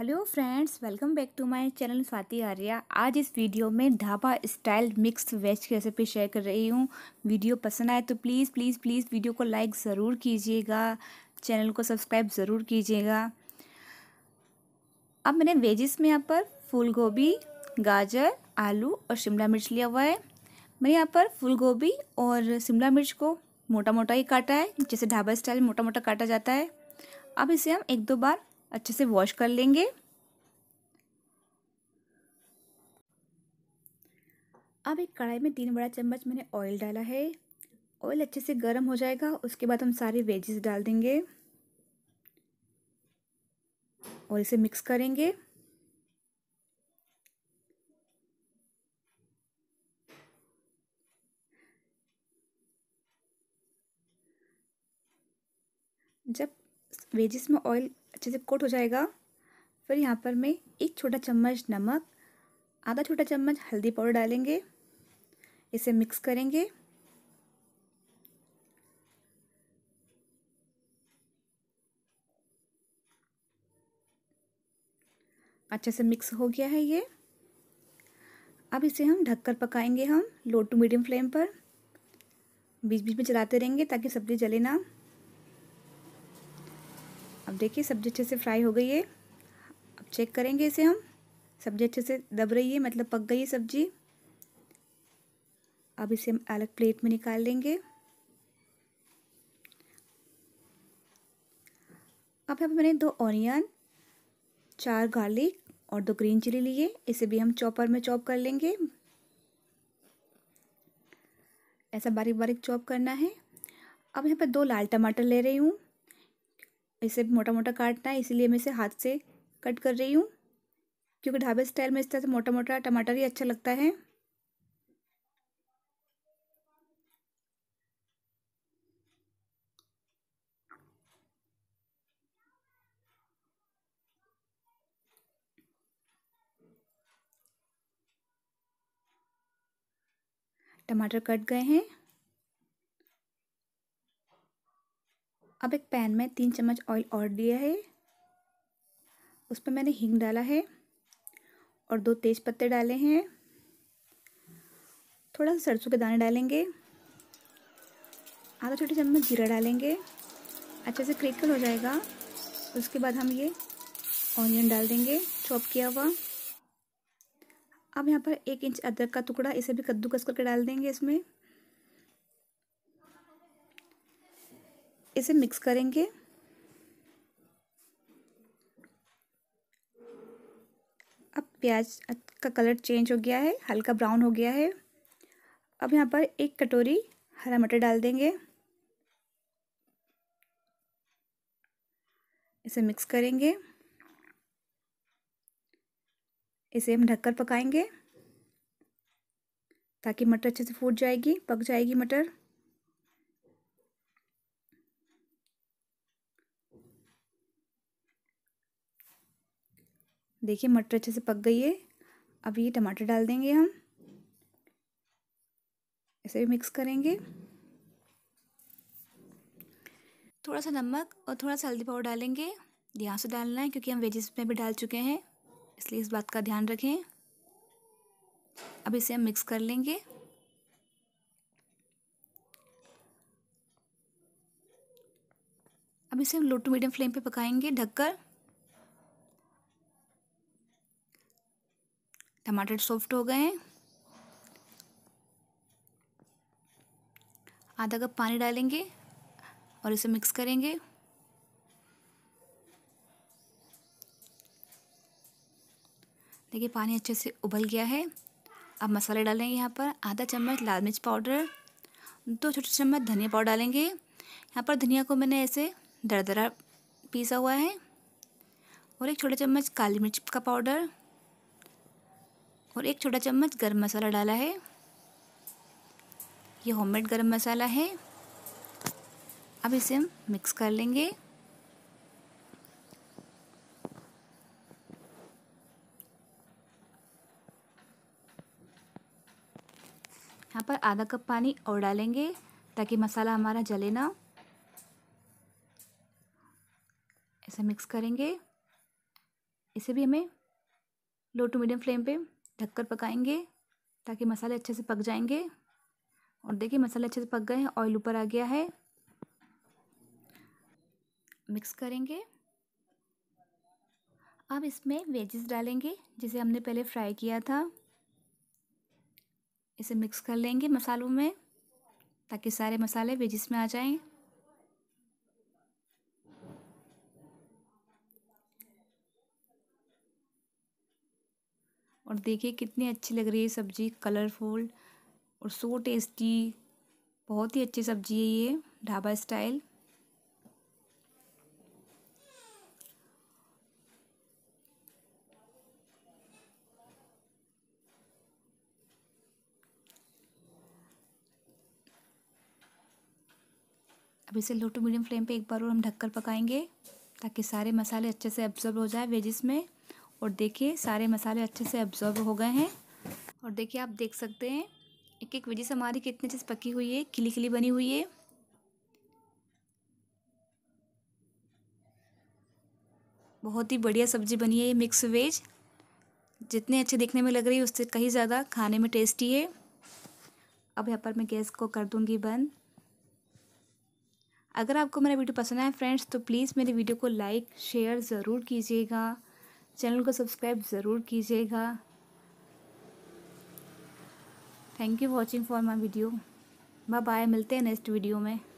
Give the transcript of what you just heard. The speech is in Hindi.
hello friends welcome back to my channel Swati Arya आज इस वीडियो में ढाबा स्टाइल मिक्स वेज की रेसिपी शेयर कर रही हूँ वीडियो पसंद आए तो प्लीज़ प्लीज़ प्लीज़ वीडियो को लाइक ज़रूर कीजिएगा चैनल को सब्सक्राइब ज़रूर कीजिएगा अब मैंने वेजिस में यहाँ पर फूल गोभी गाजर आलू और शिमला मिर्च लिया हुआ है मैंने यहाँ पर फूल गोभी और शिमला मिर्च को मोटा मोटा ही काटा है जैसे ढाबा स्टाइल मोटा मोटा काटा जाता है अब इसे हम एक दो बार अच्छे से वॉश कर लेंगे अब एक कढ़ाई में तीन बड़ा चम्मच मैंने ऑयल डाला है ऑयल अच्छे से गर्म हो जाएगा उसके बाद हम सारे वेजेस डाल देंगे और इसे मिक्स करेंगे जब वेजिस में ऑयल अच्छे से कोट हो जाएगा फिर यहाँ पर मैं एक छोटा चम्मच नमक आधा छोटा चम्मच हल्दी पाउडर डालेंगे इसे मिक्स करेंगे अच्छे से मिक्स हो गया है ये अब इसे हम ढककर पकाएंगे हम लो टू मीडियम फ्लेम पर बीच बीच में चलाते रहेंगे ताकि सब्ज़ी जले ना अब देखिए सब्जी अच्छे से फ्राई हो गई है अब चेक करेंगे इसे हम सब्जी अच्छे से दब रही है मतलब पक गई है सब्जी अब इसे हम अलग प्लेट में निकाल लेंगे अब यहाँ मैंने दो ऑनियन चार गार्लिक और दो ग्रीन चिली लिए इसे भी हम चॉपर में चॉप कर लेंगे ऐसा बारीक बारीक चॉप करना है अब यहाँ पर दो लाल टमाटर ले रही हूँ इसे मोटा मोटा काटना है इसीलिए मैं इसे हाथ से कट कर रही हूँ क्योंकि ढाबे स्टाइल में इस तरह से मोटा मोटा टमाटर ही अच्छा लगता है टमाटर कट गए हैं अब एक पैन में तीन चम्मच ऑयल और दिया है उस पर मैंने हींग डाला है और दो तेज़ पत्ते डाले हैं थोड़ा सा सरसों के दाने डालेंगे आधा छोटे चम्मच जीरा डालेंगे अच्छे से क्रिकल हो जाएगा उसके बाद हम ये ऑनियन डाल देंगे चॉप किया हुआ अब यहाँ पर एक इंच अदरक का टुकड़ा इसे भी कद्दूकस करके डाल देंगे इसमें इसे मिक्स करेंगे अब प्याज का कलर चेंज हो गया है हल्का ब्राउन हो गया है अब यहाँ पर एक कटोरी हरा मटर डाल देंगे इसे मिक्स करेंगे इसे हम ढककर पकाएंगे ताकि मटर अच्छे से फूट जाएगी पक जाएगी मटर देखिए मटर अच्छे से पक गई है अब ये टमाटर डाल देंगे हम इसे भी मिक्स करेंगे थोड़ा सा नमक और थोड़ा सा हल्दी पाउडर डालेंगे ध्यान से डालना है क्योंकि हम वेजेस में भी डाल चुके हैं इसलिए इस बात का ध्यान रखें अब इसे हम मिक्स कर लेंगे अब इसे हम लो टू मीडियम फ्लेम पे पकाएंगे ढककर टमाटर सॉफ्ट हो गए हैं आधा कप पानी डालेंगे और इसे मिक्स करेंगे देखिए पानी अच्छे से उबल गया है अब मसाले डालेंगे यहाँ पर आधा चम्मच लाल मिर्च पाउडर दो छोटे चम्मच धनिया पाउडर डालेंगे यहाँ पर धनिया को मैंने ऐसे दरदरा पीसा हुआ है और एक छोटे चम्मच काली मिर्च का पाउडर और एक छोटा चम्मच गरम मसाला डाला है ये होममेड गरम मसाला है अब इसे हम मिक्स कर लेंगे यहाँ पर आधा कप पानी और डालेंगे ताकि मसाला हमारा जले ना ऐसे मिक्स करेंगे इसे भी हमें लो टू मीडियम फ्लेम पे ढककर पकाएंगे ताकि मसाले अच्छे से पक जाएंगे और देखिए मसाले अच्छे से पक गए हैं ऑयल ऊपर आ गया है मिक्स करेंगे अब इसमें वेजेस डालेंगे जिसे हमने पहले फ्राई किया था इसे मिक्स कर लेंगे मसालों में ताकि सारे मसाले वेजिस में आ जाएं और देखिए कितनी अच्छी लग रही है सब्ज़ी कलरफुल और सो टेस्टी बहुत ही अच्छी सब्ज़ी है ये ढाबा स्टाइल अब इसे लो टू मीडियम फ्लेम पे एक बार और हम ढककर पकाएंगे ताकि सारे मसाले अच्छे से एब्जॉर्ब हो जाए वेजिस में और देखिए सारे मसाले अच्छे से अब्जॉर्ब हो गए हैं और देखिए आप देख सकते हैं एक एक वेजिस हमारी कितनी चीज़ पकी हुई है खिली खिली बनी हुई है बहुत ही बढ़िया सब्जी बनी है ये मिक्स वेज जितने अच्छे देखने में लग रही है उससे कहीं ज़्यादा खाने में टेस्टी है अब यहाँ पर मैं गैस को कर दूँगी बंद अगर आपको मेरा वीडियो पसंद आए फ्रेंड्स तो प्लीज़ मेरे वीडियो को लाइक शेयर ज़रूर कीजिएगा चैनल को सब्सक्राइब ज़रूर कीजिएगा thank you watching for my video bye bye मिलते हैं नेक्स्ट वीडियो में